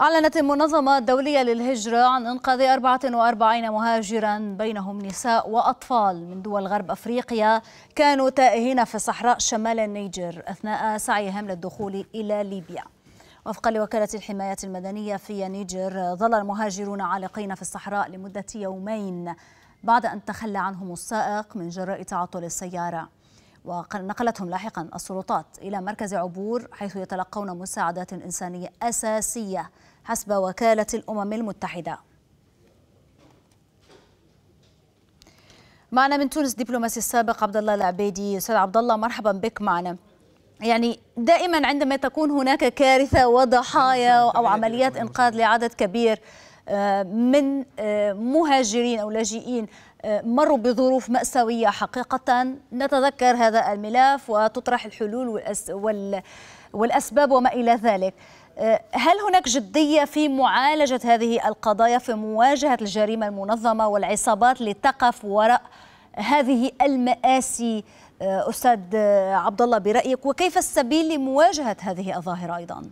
أعلنت المنظمة الدولية للهجرة عن إنقاذ 44 مهاجرا بينهم نساء وأطفال من دول غرب أفريقيا كانوا تائهين في صحراء شمال النيجر أثناء سعيهم للدخول إلى ليبيا وفقا لوكالة الحماية المدنية في نيجر ظل المهاجرون عالقين في الصحراء لمدة يومين بعد أن تخلى عنهم السائق من جراء تعطل السيارة ونقلتهم لاحقا السلطات إلى مركز عبور حيث يتلقون مساعدات إنسانية أساسية حسب وكالة الأمم المتحدة معنا من تونس دبلوماسي السابق عبد الله العبيدي استاذ عبد الله مرحبا بك معنا يعني دائما عندما تكون هناك كارثه وضحايا او عمليات انقاذ لعدد كبير من آه، مهاجرين أو لاجئين آه، مروا بظروف مأساوية حقيقة نتذكر هذا الملف وتطرح الحلول والأسباب وما إلى ذلك آه، هل هناك جدية في معالجة هذه القضايا في مواجهة الجريمة المنظمة والعصابات لتقف وراء هذه المآسي أستاذ عبد الله برأيك وكيف السبيل لمواجهة هذه الظاهرة أيضاً؟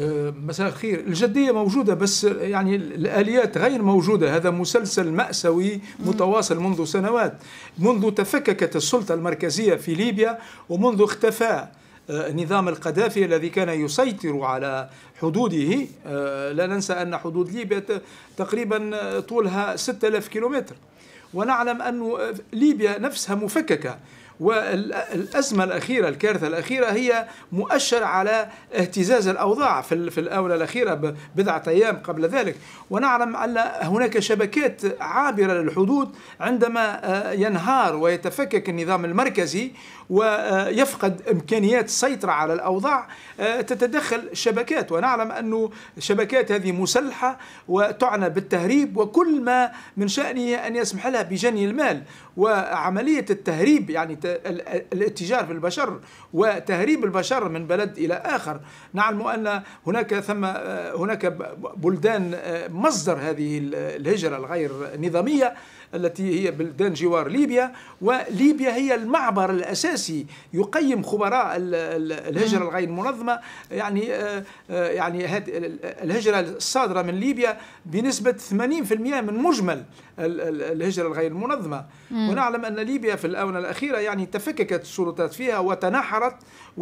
آه، مساء الخير الجدية موجودة بس يعني الآليات غير موجودة هذا مسلسل مأساوي متواصل منذ سنوات منذ تفككت السلطة المركزية في ليبيا ومنذ اختفاء آه، نظام القذافي الذي كان يسيطر على حدوده آه، لا ننسى أن حدود ليبيا تقريبا طولها 6000 كيلومتر ونعلم أن ليبيا نفسها مفككة والأزمة الأخيرة الكارثة الأخيرة هي مؤشر على اهتزاز الأوضاع في الآونة الأخيرة بضعة أيام قبل ذلك ونعلم أن هناك شبكات عابرة للحدود عندما آه، ينهار ويتفكك النظام المركزي ويفقد إمكانيات السيطرة على الأوضاع آه، تتدخل شبكات ونعلم أن شبكات هذه مسلحة وتعنى بالتهريب وكل ما من شأنه أن يسمح لها بجني المال وعملية التهريب يعني الاتجار في البشر وتهريب البشر من بلد إلى آخر نعلم أن هناك ثم هناك بلدان آه، مصدر هذه الهجرة الغير نظامية التي هي بلدان جوار ليبيا وليبيا هي المعبر الاساسي يقيم خبراء الهجره الغير منظمه يعني آه، آه، يعني الهجره الصادره من ليبيا بنسبه 80% من مجمل الهجره الغير منظمه ونعلم ان ليبيا في الاونه الاخيره يعني يعني تفككت السلطات فيها وتنحرت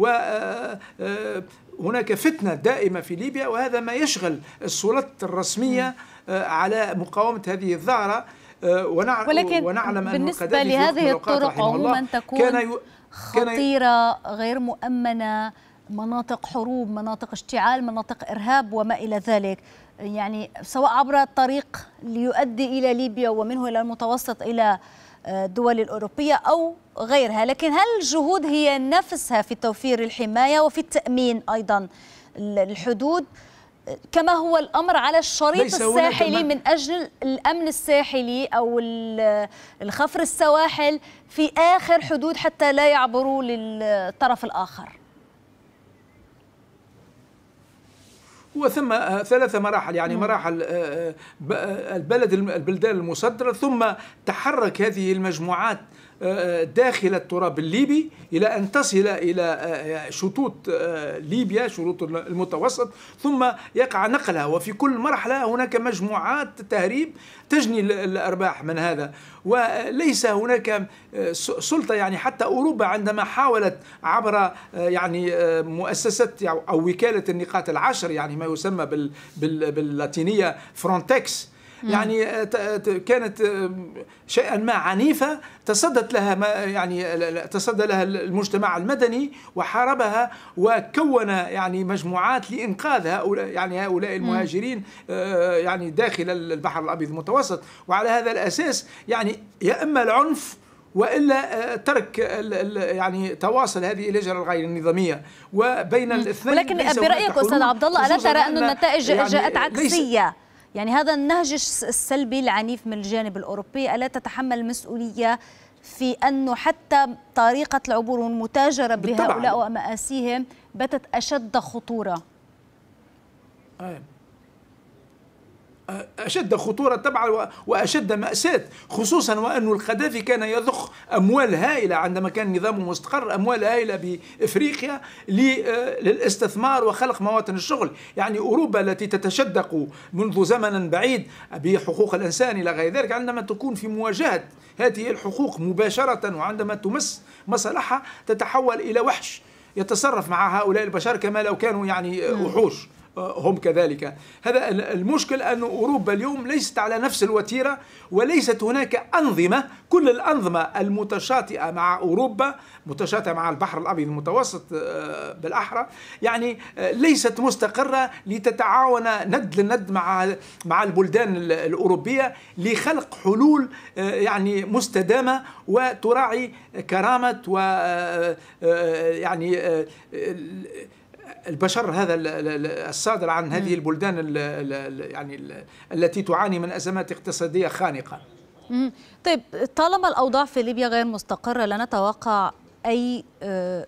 آه، آه، هناك فتنة دائمة في ليبيا وهذا ما يشغل السلطات الرسمية آه، على مقاومة هذه الظاهرة ونعلم ولكن ونعلم بالنسبة لهذه الطرق عموما تكون خطيرة غير مؤمنة مناطق حروب مناطق اشتعال مناطق إرهاب وما إلى ذلك يعني سواء عبر الطريق ليؤدي إلى ليبيا ومنه إلى المتوسط إلى الدول الأوروبية أو غيرها لكن هل الجهود هي نفسها في توفير الحماية وفي التأمين أيضا الحدود كما هو الأمر على الشريط الساحلي من أجل الأمن الساحلي أو الخفر السواحل في آخر حدود حتى لا يعبروا للطرف الآخر هو ثم آه، ثلاث مراحل يعني نعم. مراحل آه، آه، البلد البلدان المصدرة ثم تحرك هذه المجموعات داخل التراب الليبي إلى أن تصل إلى شطوط ليبيا شروط المتوسط ثم يقع نقلها وفي كل مرحلة هناك مجموعات تهريب تجني الأرباح من هذا وليس هناك سلطة يعني حتى أوروبا عندما حاولت عبر يعني مؤسسة أو وكالة النقاط العشر يعني ما يسمى بال بال باللاتينيه فرونتكس يعني آه، آه، كانت آه، شيئا ما عنيفه تصدت لها ما يعني تصدى لها المجتمع المدني وحاربها وكون يعني مجموعات لانقاذ هؤلاء يعني هؤلاء المهاجرين يعني داخل البحر الابيض المتوسط وعلى هذا الاساس يعني يا اما العنف والا آه، ترك يعني تواصل هذه الهجره الغير النظاميه وبين الاثنين ولكن برايك استاذ عبد الله الا ترى ان النتائج يعني جاءت عكسيه يعني هذا النهج السلبي العنيف من الجانب الاوروبي الا تتحمل مسؤوليه في انه حتى طريقه العبور والمتاجره بهؤلاء ومآسيهم باتت اشد خطوره. طيب. أشد خطورة طبعا وأشد مأساة خصوصا وأن القذافي كان يضخ أموال هائلة عندما كان نظامه مستقر أموال هائلة بإفريقيا آه، للاستثمار وخلق مواطن الشغل يعني أوروبا التي تتشدق منذ زمن بعيد بحقوق الإنسان إلى غير ذلك عندما تكون في مواجهة هذه الحقوق مباشرة وعندما تمس مصالحها تتحول إلى وحش يتصرف مع هؤلاء البشر كما لو كانوا يعني آه، وحوش هم كذلك هذا المشكل أن أوروبا اليوم ليست على نفس الوتيرة وليست هناك أنظمة كل الأنظمة المتشاطئة مع أوروبا متشاطئة مع البحر الأبيض المتوسط آه، بالأحرى يعني آه، ليست مستقرة لتتعاون ند لند مع مع البلدان الأوروبية لخلق حلول آه، يعني مستدامة وتراعي كرامة و يعني البشر هذا الصادر عن هذه البلدان يعني التي تعاني من ازمات اقتصاديه خانقه طيب طالما الاوضاع في ليبيا غير مستقره لا نتوقع اي آه،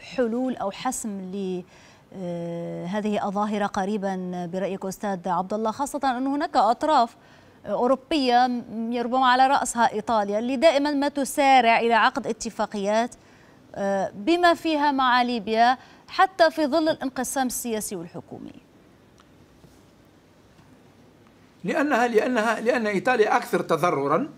حلول او حسم ل آه، هذه الظاهره قريبا برايك استاذ عبد الله خاصه ان هناك اطراف اوروبيه ربما على راسها ايطاليا اللي دائما ما تسارع الى عقد اتفاقيات آه، بما فيها مع ليبيا حتى في ظل الانقسام السياسي والحكومي لأنها لأنها لأن إيطاليا أكثر تضررا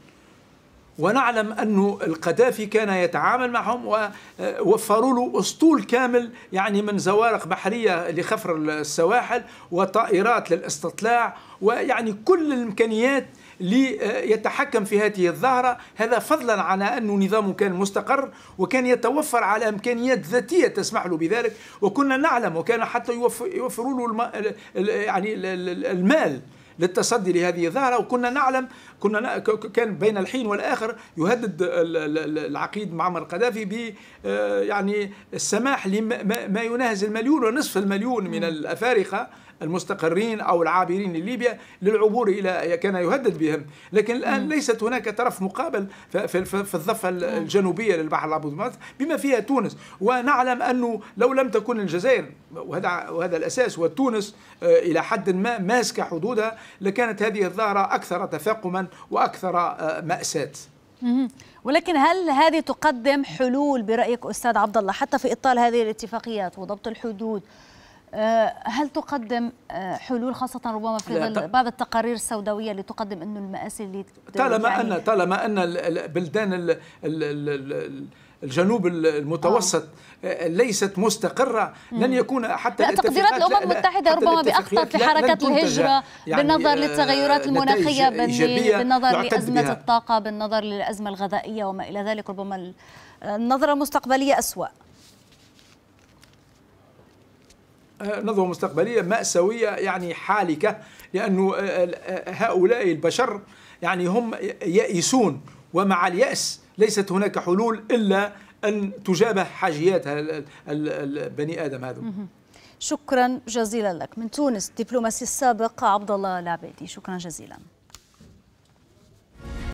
ونعلم أن القذافي كان يتعامل معهم ووفروا له أسطول كامل يعني من زوارق بحرية لخفر السواحل وطائرات للاستطلاع ويعني كل الإمكانيات ليتحكم في هذه الظاهرة هذا فضلا على أنه نظامه كان مستقر وكان يتوفر على إمكانيات ذاتية تسمح له بذلك وكنا نعلم وكان حتى يوفروا له يعني المال للتصدي لهذه الظاهرة وكنا نعلم كنا كان بين الحين والآخر يهدد العقيد معمر القذافي ب آه، يعني السماح لما يناهز المليون ونصف المليون من الأفارقة المستقرين أو العابرين لليبيا للعبور إلى كان يهدد بهم لكن الآن ليست هناك طرف مقابل في الضفة الجنوبية للبحر الأبيض بما فيها تونس ونعلم أنه لو لم تكن الجزائر وهذا وهذا الأساس وتونس آه، إلى حد ما ماسكة حدودها لكانت هذه الظاهرة أكثر تفاقما وأكثر آه، مأساة ولكن هل هذه تقدم حلول برايك استاذ عبد الله حتى في اطال هذه الاتفاقيات وضبط الحدود آه، هل تقدم آه، حلول خاصة ربما في ظل بعض التقارير السوداوية اللي تقدم أنه المآسي اللي طالما يعني أن طالما أن البلدان الجنوب المتوسط آه. ليست مستقرة لن يكون حتى لا تقديرات الأمم المتحدة ربما بأخطأت لحركات الهجرة يعني بالنظر آه، للتغيرات المناخية بالنظر لأزمة بها. الطاقة بالنظر للأزمة الغذائية وما إلى ذلك ربما النظرة المستقبلية أسوأ آه، نظرة مستقبلية مأساوية يعني حالكة لأن آه، آه، هؤلاء البشر يعني هم يائسون ومع اليأس ليست هناك حلول إلا أن تجابه حاجيات بني آدم هذا شكرا جزيلا لك من تونس الدبلوماسي السابق عبد الله العبيدي شكرا جزيلا